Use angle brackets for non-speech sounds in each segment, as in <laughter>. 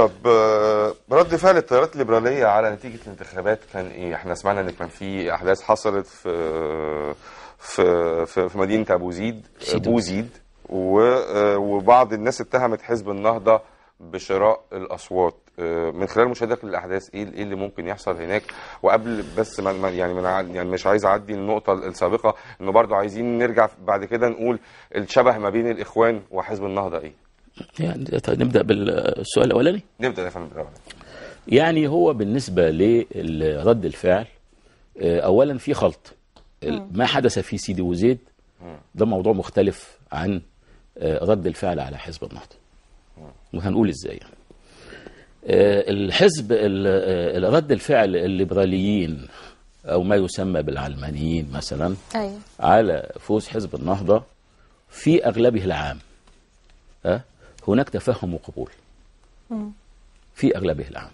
طب آه، رد فعل التيارات الليبراليه على نتيجه الانتخابات كان ايه؟ احنا سمعنا ان كان في احداث حصلت في في في, في مدينه ابو زيد ابو زيد آه، وبعض الناس اتهمت حزب النهضه بشراء الاصوات آه، من خلال مشاهدتك للاحداث إيه،, ايه اللي ممكن يحصل هناك وقبل بس ما يعني من يعني مش عايز اعدي النقطه السابقه انه برضو عايزين نرجع بعد كده نقول الشبه ما بين الاخوان وحزب النهضه ايه يعني نبدا بالسؤال الاولاني نبدا يعني هو بالنسبه لرد الفعل آه، اولا في خلط ما حدث في سيدي وزيد ده موضوع مختلف عن آه، رد الفعل على حزب النهضه وهنقول ازاي يعني آه، الحزب رد الفعل الليبراليين او ما يسمى بالعلمانيين مثلا أي. أيوه. على فوز حزب النهضه في اغلبه العام ها هناك تفهم وقبول في أغلبه العام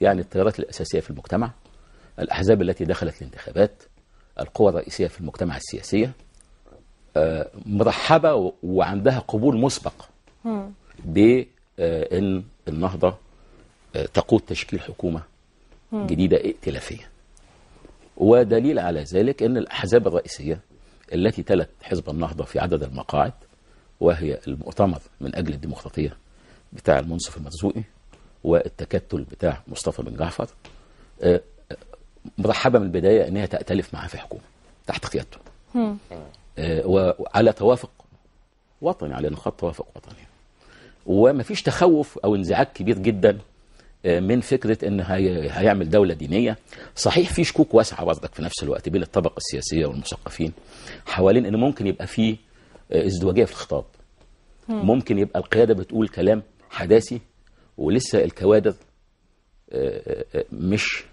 يعني التيارات الأساسية في المجتمع الأحزاب التي دخلت الانتخابات القوى الرئيسية في المجتمع السياسية آه، مرحبة وعندها قبول مسبق بأن آه، النهضة آه، تقود تشكيل حكومة جديدة ائتلافية ودليل على ذلك أن الأحزاب الرئيسية التي تلت حزب النهضة في عدد المقاعد وهي المؤتمر من أجل الديمقراطية بتاع المنصف المرزوقي والتكتل بتاع مصطفى بن جعفر آه، آه، مرحبة من البداية أنها تأتلف معاه في حكومة تحت قيادته آه، وعلى توافق وطني على نقاط توافق وطني ومفيش تخوف أو انزعاج كبير جدا من فكرة ان هي هيعمل دولة دينية صحيح في شكوك واسعة برضك في نفس الوقت بين الطبقة السياسية والمثقفين حوالين ان ممكن يبقى فيه آه، ازدواجيه في الخطاب ممكن يبقى القياده بتقول كلام حداثي ولسه الكوادر آه، آه، مش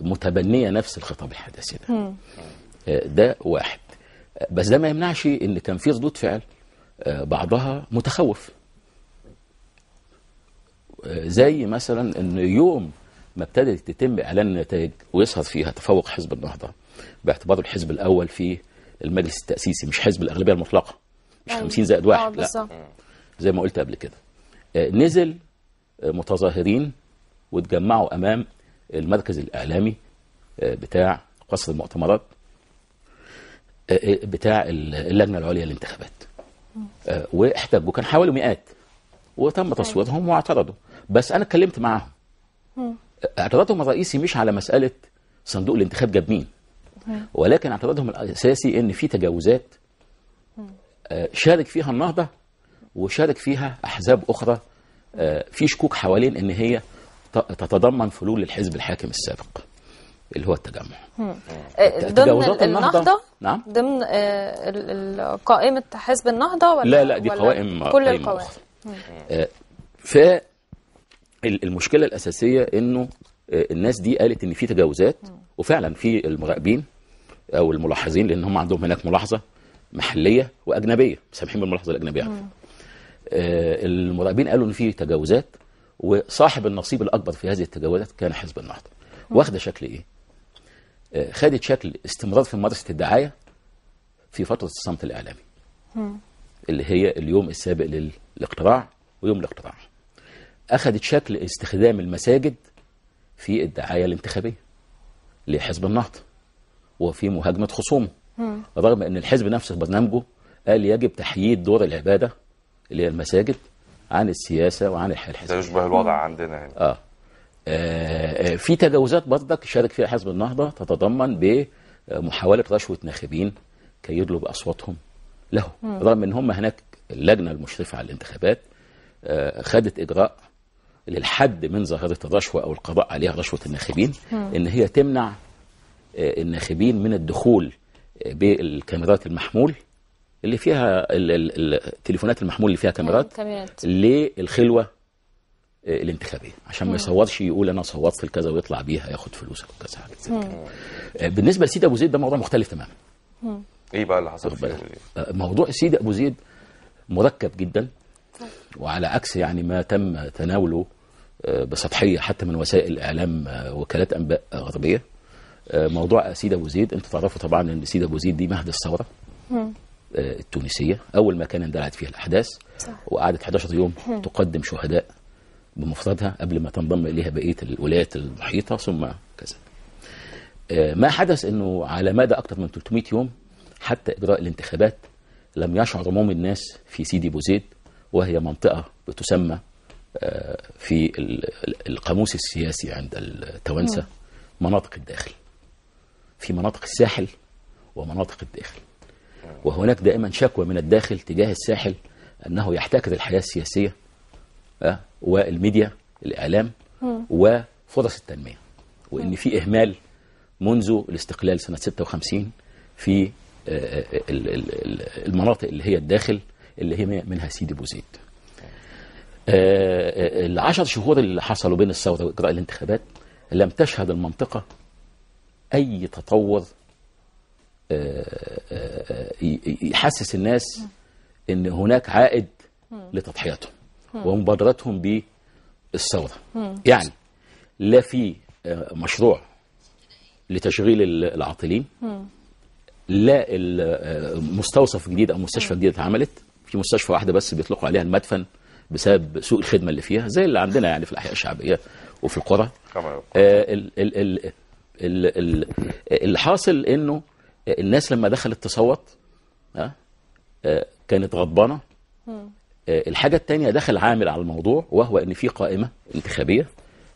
متبنيه نفس الخطاب الحداثي ده ده واحد بس ده ما يمنعش ان كان في ردود فعل بعضها متخوف زي مثلا ان يوم ما ابتدت تتم اعلان النتائج ويظهر فيها تفوق حزب النهضه باعتباره الحزب الاول في المجلس التأسيسي مش حزب الأغلبية المطلقة مش 50 أيوة. زائد واحد آه، لا زي ما قلت قبل كده آه، نزل آه، متظاهرين واتجمعوا أمام المركز الإعلامي بتاع قصر المؤتمرات بتاع اللجنة العليا للانتخابات واحتجوا كان حوالي مئات وتم طيب. تصويرهم واعترضوا بس أنا اتكلمت معاهم اعتراضهم الرئيسي مش على مسألة صندوق الانتخاب جاب مين ولكن اعتراضهم الاساسي ان في تجاوزات آه، شارك فيها النهضه وشارك فيها احزاب اخرى آه، في شكوك حوالين ان هي تتضمن فلول الحزب الحاكم السابق اللي هو التجمع آه، تجاوزات النهضة, النهضة نعم ضمن قائمة حزب النهضة ولا لا لا دي قوائم كل القوائم ف المشكلة الأساسية إنه الناس دي قالت إن في تجاوزات وفعلا في المراقبين او الملاحظين لان هم عندهم هناك ملاحظه محليه واجنبيه مسامحين بالملاحظه الاجنبيه على آه، المراقبين قالوا ان في تجاوزات وصاحب النصيب الاكبر في هذه التجاوزات كان حزب النهضه واخده شكل ايه آه، خدت شكل استمرار في ممارسه الدعايه في فتره الصمت الاعلامي مم. اللي هي اليوم السابق للاقتراع ويوم الاقتراع اخذت شكل استخدام المساجد في الدعايه الانتخابيه لحزب النهضه وفي مهاجمة خصومه رغم أن الحزب نفسه في برنامجه قال يجب تحييد دور العبادة اللي هي المساجد عن السياسة وعن الحزب ده يشبه الوضع عندنا هنا آه. آه. آه في تجاوزات برضك شارك فيها حزب النهضة تتضمن بمحاولة رشوة ناخبين كي يدلوا بأصواتهم له مم. رغم ان هم هناك اللجنه المشرفه على الانتخابات آه، خدت اجراء للحد من ظاهره الرشوه او القضاء عليها رشوه الناخبين مم. ان هي تمنع آه، الناخبين من الدخول آه، بالكاميرات المحمول اللي فيها التليفونات المحمول اللي فيها كاميرات للخلوة آه، الانتخابية عشان ما يصورش يقول انا صورت في الكذا ويطلع بيها ياخد او وكذا حاجة بالنسبة لسيد ابو زيد ده موضوع مختلف تماما ايه بقى اللي حصل موضوع سيد ابو زيد مركب جدا طيب. وعلى عكس يعني ما تم تناوله بسطحية حتى من وسائل الإعلام وكالات أنباء غربية آه، موضوع سيد ابو زيد انتوا تعرفوا طبعا ان سيد ابو زيد دي مهد الثوره آه، التونسيه اول مكان اندلعت فيها الاحداث وقعدت 11 يوم تقدم شهداء بمفردها قبل ما تنضم اليها بقيه الولايات المحيطه ثم كذا آه، ما حدث انه على مدى اكثر من 300 يوم حتى اجراء الانتخابات لم يشعر عموم الناس في سيدي بوزيد وهي منطقه بتسمى في القاموس السياسي عند التوانسه مناطق الداخل في مناطق الساحل ومناطق الداخل وهناك دائما شكوى من الداخل تجاه الساحل أنه يحتكر الحياة السياسية آه، والميديا الإعلام وفرص التنمية وإن في إهمال منذ الاستقلال سنة 56 في آه، آه، المناطق اللي هي الداخل اللي هي منها سيدي بوزيد العشر شهور اللي حصلوا بين الثورة وإجراء الانتخابات لم تشهد المنطقة اي تطور آه، آه، آه، يحسس الناس ان هناك عائد لتضحياتهم ومبادرتهم بالثوره يعني لا في مشروع لتشغيل العاطلين لا مستوصف جديد او مستشفى جديده اتعملت في مستشفى واحده بس بيطلقوا عليها المدفن بسبب سوء الخدمه اللي فيها زي اللي عندنا يعني في الاحياء الشعبيه وفي القرى آه ال ال ال اللي حاصل انه الناس لما دخلت تصوت آه، كانت غضبانه آه، الحاجه الثانيه دخل عامل على الموضوع وهو ان في قائمه انتخابيه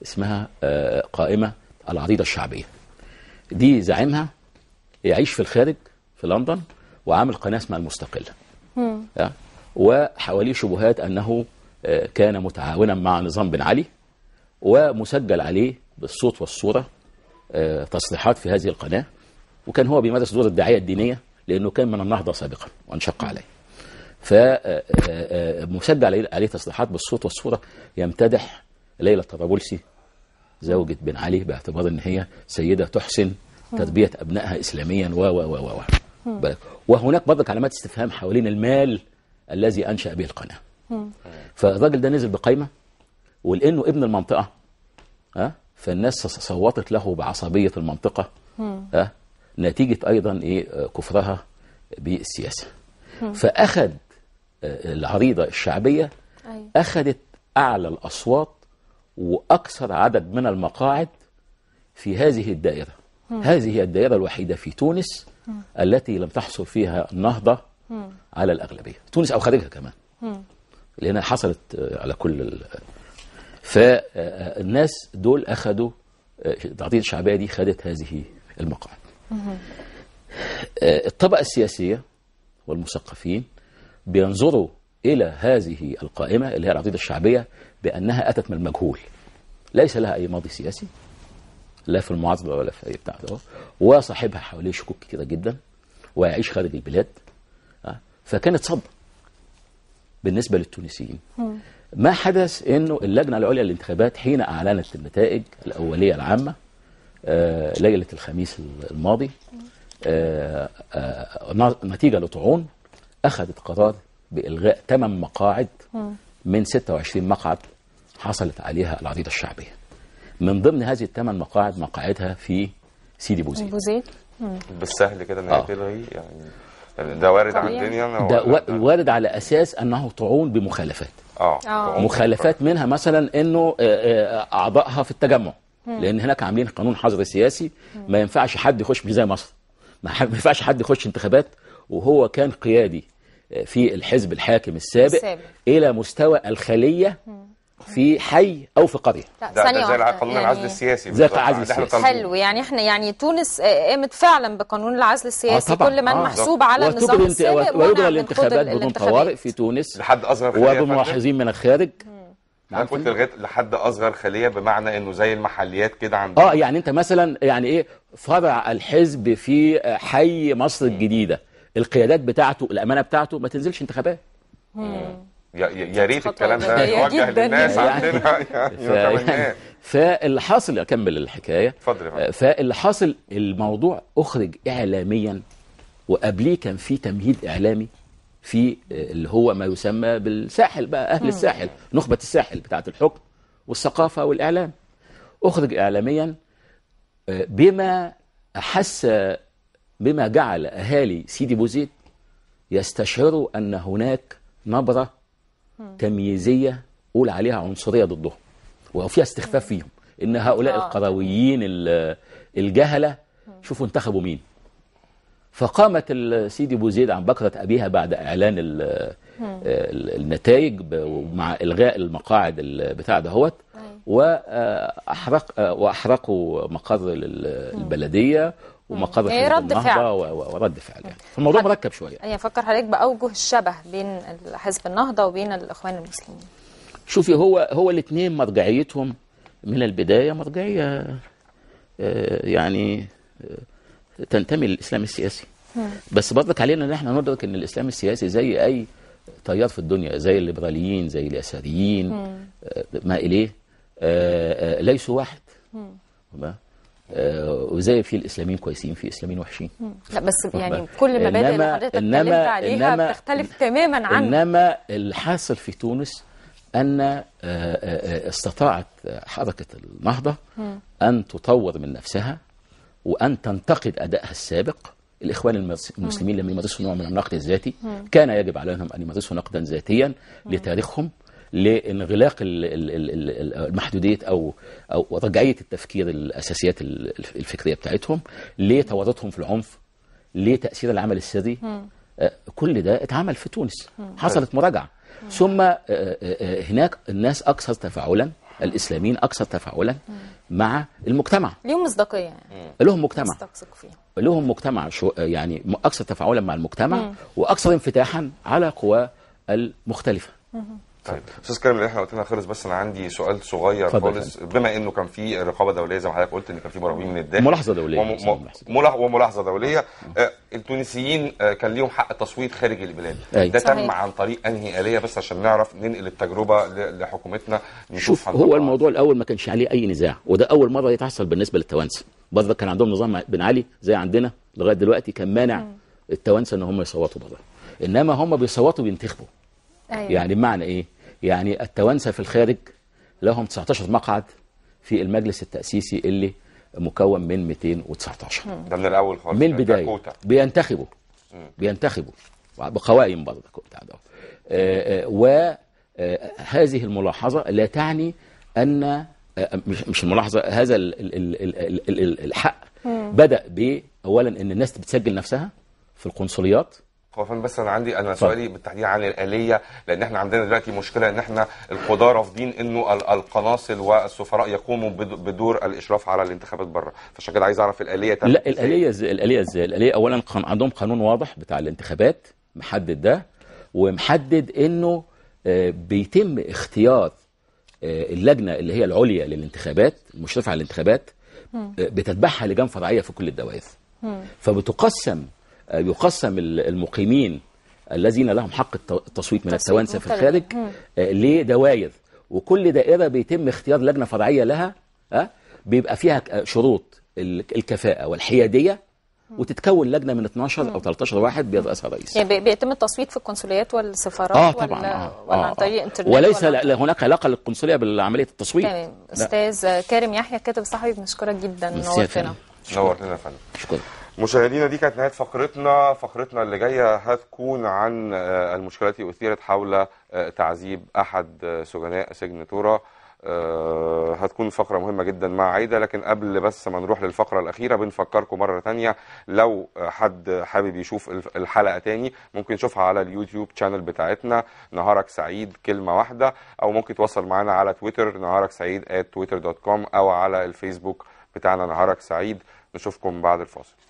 اسمها آه، قائمه العريضه الشعبيه دي زعيمها يعيش في الخارج في لندن وعامل قناه اسمها المستقله وحواليه شبهات انه كان متعاونا مع نظام بن علي ومسجل عليه بالصوت والصوره آه، تصليحات في هذه القناة وكان هو بيمارس دور الدعاية الدينية لأنه كان من النهضة سابقا وانشق عليه فمسد آه، آه، عليه تصليحات بالصوت والصورة يمتدح ليلى طرابلسي زوجة بن علي باعتبار ان هي سيدة تحسن تربية أبنائها إسلاميا و و و و وهناك برضك علامات استفهام حوالين المال الذي أنشأ به القناة فالراجل ده نزل بقايمة ولأنه ابن المنطقة ها فالناس صوتت له بعصبية المنطقة أه؟ نتيجة أيضا إيه كفرها بالسياسة فأخذ آه، العريضة الشعبية أيوه. أخذت أعلى الأصوات وأكثر عدد من المقاعد في هذه الدائرة هذه هي الدائرة الوحيدة في تونس التي لم تحصل فيها النهضة على الأغلبية تونس أو خارجها كمان لأنها حصلت آه، على كل فالناس دول أخذوا العطية الشعبية دي خدت هذه المقاعد. الطبقة السياسية والمثقفين بينظروا إلى هذه القائمة اللي هي العقيدة الشعبية بأنها أتت من المجهول ليس لها أي ماضي سياسي لا في المعاصره ولا في أي بتاع ده وصاحبها حواليه شكوك كده جدا ويعيش خارج البلاد آه، فكانت صدمة بالنسبة للتونسيين ما حدث انه اللجنه العليا للانتخابات حين اعلنت النتائج الاوليه العامه آه، ليله الخميس الماضي آه، آه، نتيجه لطعون اخذت قرار بالغاء ثمان مقاعد من 26 مقعد حصلت عليها العريضه الشعبيه. من ضمن هذه الثمان مقاعد مقاعدها في سيدي بوزيد. بوزيد بالسهل كده انها تلغي يعني يعني ده وارد على الدنيا ده وارد على اساس انه طعون بمخالفات اه, آه. مخالفات منها مثلا انه آه، آه، اعضائها في التجمع لان هناك عاملين قانون حظر سياسي ما ينفعش حد يخش زي مصر ما ينفعش حد يخش انتخابات وهو كان قيادي في الحزب الحاكم السابق, السابق. الى مستوى الخليه في حي او في قريه لا ده, ده زي قانون يعني العزل السياسي زي العزل السياسي حلو يعني احنا يعني تونس قامت آه، آه، فعلا بقانون العزل السياسي آه طبعا. كل من آه محسوب على النظام السابق ويجرى الانتخابات بدون طوارئ في تونس لحد اصغر وبملاحظين من الخارج نعم، انا كنت لغايه لحد اصغر خليه بمعنى انه زي المحليات كده عندنا اه يعني انت مثلا يعني ايه فرع الحزب في آه، حي مصر الجديده القيادات بتاعته الامانه بتاعته ما تنزلش انتخابات يا ريت الكلام ده يوجه للناس يعني. عندنا <laughs> فاللي حاصل اكمل الحكايه اتفضل يا آه، فاللي حاصل الموضوع اخرج اعلاميا وقبليه كان في تمهيد اعلامي في آه، اللي هو ما يسمى بالساحل بقى اهل الساحل نخبه الساحل بتاعه الحكم والثقافه والاعلام اخرج اعلاميا آه، بما احس بما جعل اهالي سيدي بوزيد يستشعروا ان هناك نبره تمييزيه قول عليها عنصريه ضدهم وفيها استخفاف فيهم ان هؤلاء آه. القرويين الجهله شوفوا انتخبوا مين فقامت سيدي بوزيد عن بكرة أبيها بعد إعلان النتائج مع إلغاء المقاعد بتاع دهوت وأحرق وأحرقوا مقر البلدية ومقابل يعني رد فعل ورد فعل يعني فالموضوع مركب شويه يعني افكر حضرتك باوجه الشبه بين حزب النهضه وبين الاخوان المسلمين شوفي هو هو الاثنين مرجعيتهم من البدايه مرجعيه آه، يعني آه، تنتمي للاسلام السياسي بس برضك علينا ان احنا ندرك ان الاسلام السياسي زي اي تيار في الدنيا زي الليبراليين زي اليساريين آه، ما اليه ليسوا واحد آه، وزي في الاسلاميين كويسين في اسلاميين وحشين لا بس يعني كل المبادئ اللي حضرتك اتكلمت عليها إنما بتختلف تماما عن انما الحاصل في تونس ان آه، آه، استطاعت حركه النهضه ان تطور من نفسها وان تنتقد ادائها السابق الإخوان المسلمين لم يمارسوا نوع من النقد الذاتي كان يجب عليهم أن يمارسوا نقدا ذاتيا لتاريخهم لانغلاق المحدوديه او او رجعيه التفكير الاساسيات الفكريه بتاعتهم لتورطهم في العنف لتاثير العمل السري آه، كل ده اتعمل في تونس حصلت مراجعه ثم آه، آه، هناك الناس اكثر تفاعلا الاسلاميين اكثر تفاعلا مع المجتمع ليهم مصداقيه يعني لهم مجتمع لهم مجتمع شو يعني اكثر تفاعلا مع المجتمع واكثر انفتاحا على قوى المختلفه طيب استاذ كريم احنا وقتنا خلص بس انا عندي سؤال صغير خالص بما انه كان في رقابه دوليه زي ما حضرتك قلت ان كان في مراقبين من الداخل ملاحظه دوليه وم... وملاحظه دوليه آه التونسيين آه، كان ليهم حق التصويت خارج البلاد أي. ده صحيح. تم عن طريق انهي اليه بس عشان نعرف ننقل التجربه لحكومتنا نشوف هو الموضوع الاول ما كانش عليه اي نزاع وده اول مره يتحصل بالنسبه للتوانسه برضه كان عندهم نظام بن علي زي عندنا لغايه دلوقتي كان مانع التوانسه ان هم يصوتوا برضه انما هم بيصوتوا بينتخبوا أيوة. يعني بمعنى ايه يعني التوانسه في الخارج لهم 19 مقعد في المجلس التأسيسي اللي مكون من 219 ده من الاول خالص من البدايه بينتخبوا بينتخبوا بقوائم برضه وهذه آه، آه، آه، الملاحظه لا تعني ان مش مش الملاحظه هذا الحق بدا باولا ان الناس بتسجل نفسها في القنصليات هو فاهم بس انا عندي انا سؤالي بالتحديد عن الاليه لان احنا عندنا دلوقتي مشكله ان احنا القضاه رافضين انه القناصل والسفراء يقوموا بدور الاشراف على الانتخابات بره فعشان كده عايز اعرف الاليه لا الاليه ازاي الاليه ازاي الاليه اولا عندهم قانون واضح بتاع الانتخابات محدد ده ومحدد انه آه، بيتم اختيار آه، اللجنه اللي هي العليا للانتخابات المشرفه على الانتخابات آه، بتتبعها لجان فرعيه في كل الدوائر فبتقسم يقسم المقيمين الذين لهم حق التصويت من التوانسه في الخارج آه، لدوائر وكل دائره بيتم اختيار لجنه فرعيه لها آه، بيبقى فيها آه، شروط الكفاءه والحياديه وتتكون لجنه من 12 او 13 واحد بيرأسها رئيس يعني بيتم التصويت في القنصليات والسفارات اه طبعا آه آه وليس ولا هناك علاقه للقنصليه بالعمليه التصويت يعني استاذ كارم يحيى كاتب صحفي بنشكرك جدا نورتنا نورتنا يا فندم شكرا مشاهدينا دي كانت نهايه فقرتنا فقرتنا اللي جايه هتكون عن آه، المشكلات التي اثيرت حول آه، تعذيب احد آه، سجناء سجن تورا هتكون فقرة مهمة جدا مع عايدة لكن قبل بس ما نروح للفقرة الأخيرة بنفكركم مرة تانية لو حد حابب يشوف الحلقة تاني ممكن يشوفها على اليوتيوب شانل بتاعتنا نهارك سعيد كلمة واحدة أو ممكن توصل معنا على تويتر نهارك سعيد at twitter.com أو على الفيسبوك بتاعنا نهارك سعيد نشوفكم بعد الفاصل